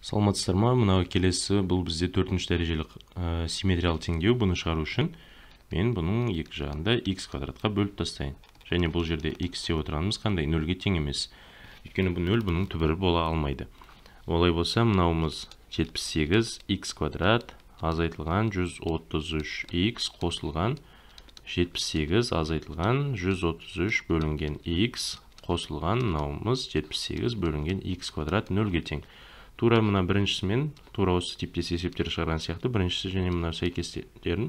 саламатсыздар ма мынау келесі бұл бізде төртінші дәрежелі ә, э, симметриялы теңдеу бұны шығару үшін мен бұның екі жағында x квадратқа бөліп тастайын және бұл жерде x деп отырғанымыз қандай нөлге тең емес өйткені бұл нөл бұның түбірі бола алмайды олай болса мынауымыз 78 x квадрат азайтылған 133x қосылған 78 азайтылған 133 бөлінген x қосылған мынауымыз 78 бөлінген x квадрат нөлге тең тура мына біріншісімен тура осы типтес есептер шығарған сияқты біріншісі және мына сәйкестерін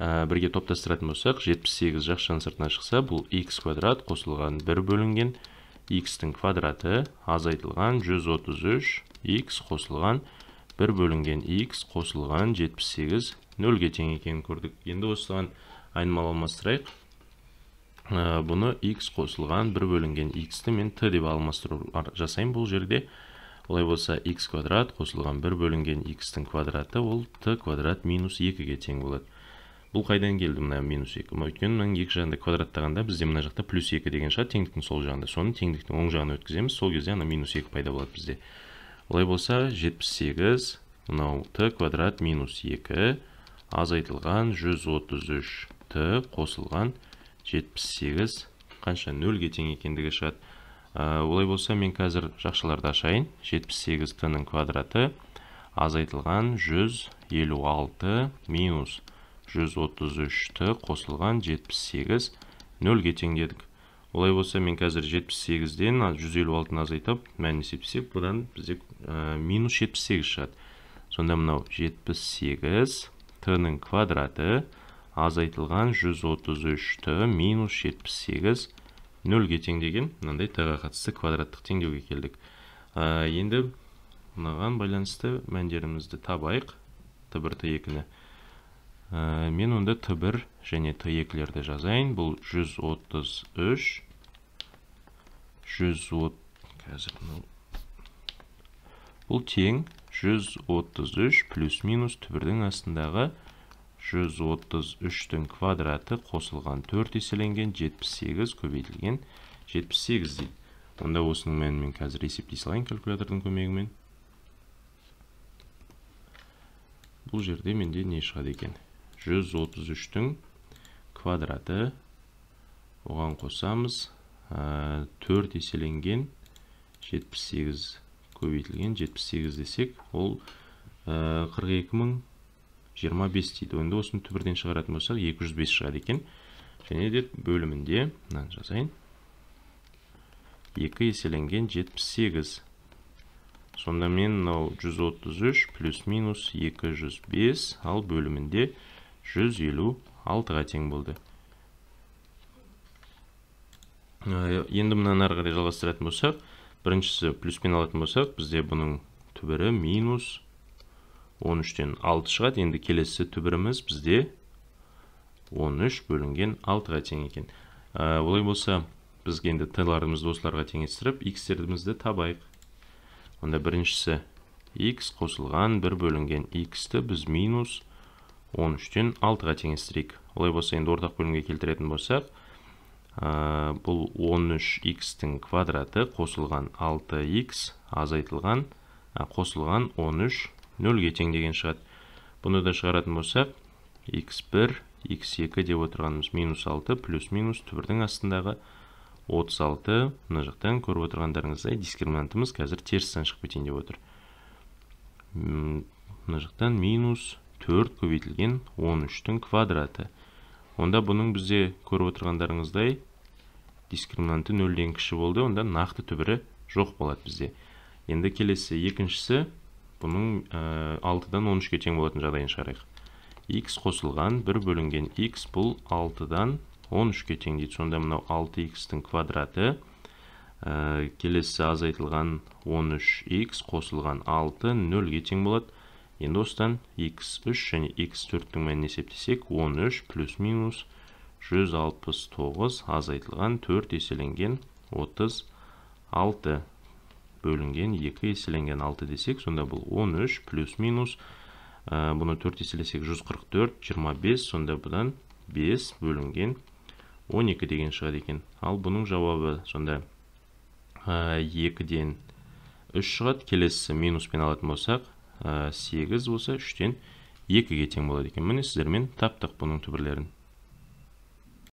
ә, бірге топтастыратын болсақ 78 жақ жақшаның сыртына шықса бұл x квадрат қосылған бір бөлінген x-тің квадраты азайтылған 133 x қосылған бір бөлінген x қосылған 78 нөлге тең екенін көрдік енді осыған алмастырайық ә, бұны x қосылған бір бөлінген x-ті мен т деп алмастыру жасаймын бұл жерде олай болса x квадрат қосылған 1 бөлінген x-тің квадраты ол t квадрат минус 2-ге тең болады бұл қайдан келді мына минус 2 өйткені мынаның екі жағында квадраттағанда бізде мына жақта плюс 2 деген шығар теңдіктің сол жағында соны теңдіктің оң жағына өткіземіз сол кезде ана минус 2 пайда болады бізде олай болса 78 мынау t квадрат минус 2 азайтылған 133 t қосылған 78 қанша нөлге тең екендігі шығады Э, олай болса мен қазір жақшаларды ашайын 78 т квадраты азайтылған 156 минус 133 ті қосылған 78 нөлге тең дедік олай болса мен қазір 78-ден 156-ны азайтып мәнін есептесек бұдан бізде ә, минус 78 шығады сонда мынау 78 т нің квадраты азайтылған 133 ті минус 78 нөлге теңдеген мынандай т ға қатысты квадраттық теңдеуге келдік ә, енді мынаған байланысты мәндерімізді табайық т бір т екіні ә, мен онда т бір және т екілерді жазайын бұл 133 жүз қазір бұл тең 133 плюс минус түбірдің астындағы 133-тің квадраты қосылған 4 еселенген 78 көбейтілген 78 дейді. Онда осының мәнін мен қазір есептей салайын калькулятордың көмегімен. Бұл жерде менде не шығады екен? 133-тің квадраты оған қосамыз 4 еселенген 78 көбейтілген 78 десек ол 42 42000 25 дейді енді осыны түбірден шығаратын болсақ 205 шығады екен және де бөлімінде мынаны жазайын 2 еселенген 78 сонда мен мынау 133 плюс минус 205 ал бөлімінде 156-ға тең болды енді мынаны ары қарай жалғастыратын болсақ біріншісі плюспен алатын болсақ бізде бұның түбірі минус 13-тен 6 шығады енді келесі түбіріміз бізде 13 бөлінген 6-ға тең екен олай болса біз енді тайларымызды осыларға теңестіріп x тердімізді табайық онда біріншісі x қосылған 1 бөлінген x-ті біз минус 13-тен 6-ға теңестірейік олай болса енді ортақ бөлінге келтіретін болсақ бұл 13x-тің квадраты қосылған 6x азайтылған қосылған 13 нөлге тең деген шығады бұны да шығаратын болсақ x1 x2 деп отырғанымыз минус 6 плюс минус түбірдің астындағы 36 мына жақтан көріп отырғандарыңыздай дискриминантымыз қазір теріс сан шығып кетейін деп отыр мына жақтан минус 4 көбейтілген 13-тің квадраты онда бұның бізде көріп отырғандарыңыздай дискриминанты нөлден кіші болды онда нақты түбірі жоқ болады бізде енді келесі екіншісі бұның 6-дан 13-ке тең болатын жағдайын шығарайық x қосылған бір бөлінген x бұл дан 13 ке тең дейді сонда мынау 6 x тің квадраты ә, келесі азайтылған 13x қосылған 6 0-ге тең болады енді осыдан x3 және x4-тің мәнін есептесек 13 плюс минус 169 азайтылған 4 еселенген 36 бөлінген 2 еселенген 6 десек сонда бұл 13 плюс минус бұны 4 еселесек 144 25 сонда бұдан 5 бөлінген 12 деген шығады екен ал бұның жауабы сонда 2-ден 3 шығады келесі минуспен алатын болсақ 8 болса 3 ден 2-ге тең болады екен міне сіздермен таптық бұның түбірлерін